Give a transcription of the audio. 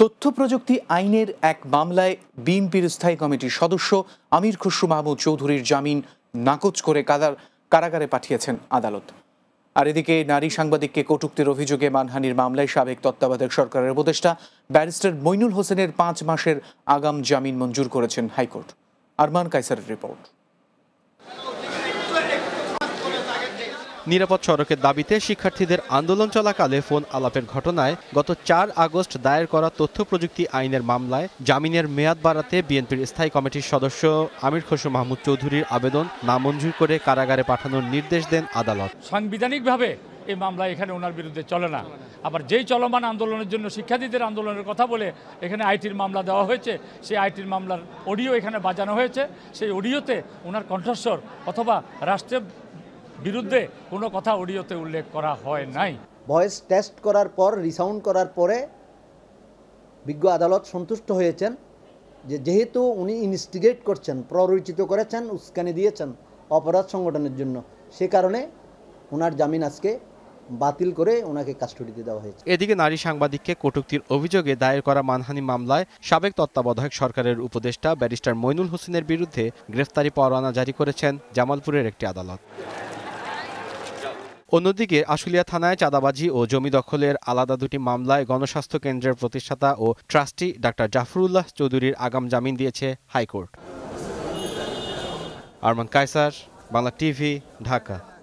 তথ্য প্রযুক্তি আইনের এক মামলায় বিএনপির স্থায়ী কমিটির সদস্য আমির খসরু মাহমুদ চৌধুরীর জামিন নাকচ করে কাদার কারাগারে পাঠিয়েছেন আদালত আর এদিকে নারী সাংবাদিককে কটুক্তির অভিযোগে মানহানির মামলায় সাবেক তত্ত্বাবধায়ক সরকারের উপদেষ্টা ব্যারিস্টার মইনুল হোসেনের পাঁচ মাসের আগাম জামিন মঞ্জুর করেছেন হাইকোর্ট আরমান কাইসারের রিপোর্ট নিরাপদ সড়কের দাবিতে শিক্ষার্থীদের আন্দোলন চলাকালে ফোন আলাপের ঘটনায় গত চার আগস্ট দায়ের করা তথ্য প্রযুক্তি আইনের মামলায় জামিনের মেয়াদ বাড়াতে বিএনপির স্থায়ী কমিটির সদস্য আমির খসু মাহমুদ চৌধুরীর আবেদন নামঞ্জুর করে কারাগারে পাঠানোর নির্দেশ দেন আদালত সাংবিধানিকভাবে এই মামলা এখানে ওনার বিরুদ্ধে চলে না আবার যেই চলমান আন্দোলনের জন্য শিক্ষার্থীদের আন্দোলনের কথা বলে এখানে আইটির মামলা দেওয়া হয়েছে সেই আইটির মামলার অডিও এখানে বাজানো হয়েছে সেই অডিওতে ওনার কণ্ঠস্বর অথবা রাষ্ট্রের বিরুদ্ধে কোনো কথা অডিওতে উল্লেখ করা হয় নাই ভয়েস টেস্ট করার পর রিসাউন্ড করার পরে বিজ্ঞ আদালত সন্তুষ্ট হয়েছেন যে যেহেতু উনি ইনস্টিগেট করছেন প্ররোচিত করেছেন উস্কানি দিয়েছেন অপরাধ সংগঠনের জন্য সে কারণে ওনার জামিন আজকে বাতিল করে ওনাকে কাস্টডিতে দেওয়া হয়েছে এদিকে নারী সাংবাদিককে কটুক্তির অভিযোগে দায়ের করা মানহানি মামলায় সাবেক তত্ত্বাবধায়ক সরকারের উপদেষ্টা ব্যারিস্টার মইনুল হোসেনের বিরুদ্ধে গ্রেফতারি পরোয়ানা জারি করেছেন জামালপুরের একটি আদালত অন্যদিকে আশুলিয়া থানায় চাঁদাবাজি ও জমি দখলের আলাদা দুটি মামলায় গণস্বাস্থ্য কেন্দ্রের প্রতিষ্ঠাতা ও ট্রাস্টি ডাক্তার জাফরুল্লাহ চৌধুরীর আগাম জামিন দিয়েছে হাইকোর্ট আরমান কায়সার বাংলা টিভি ঢাকা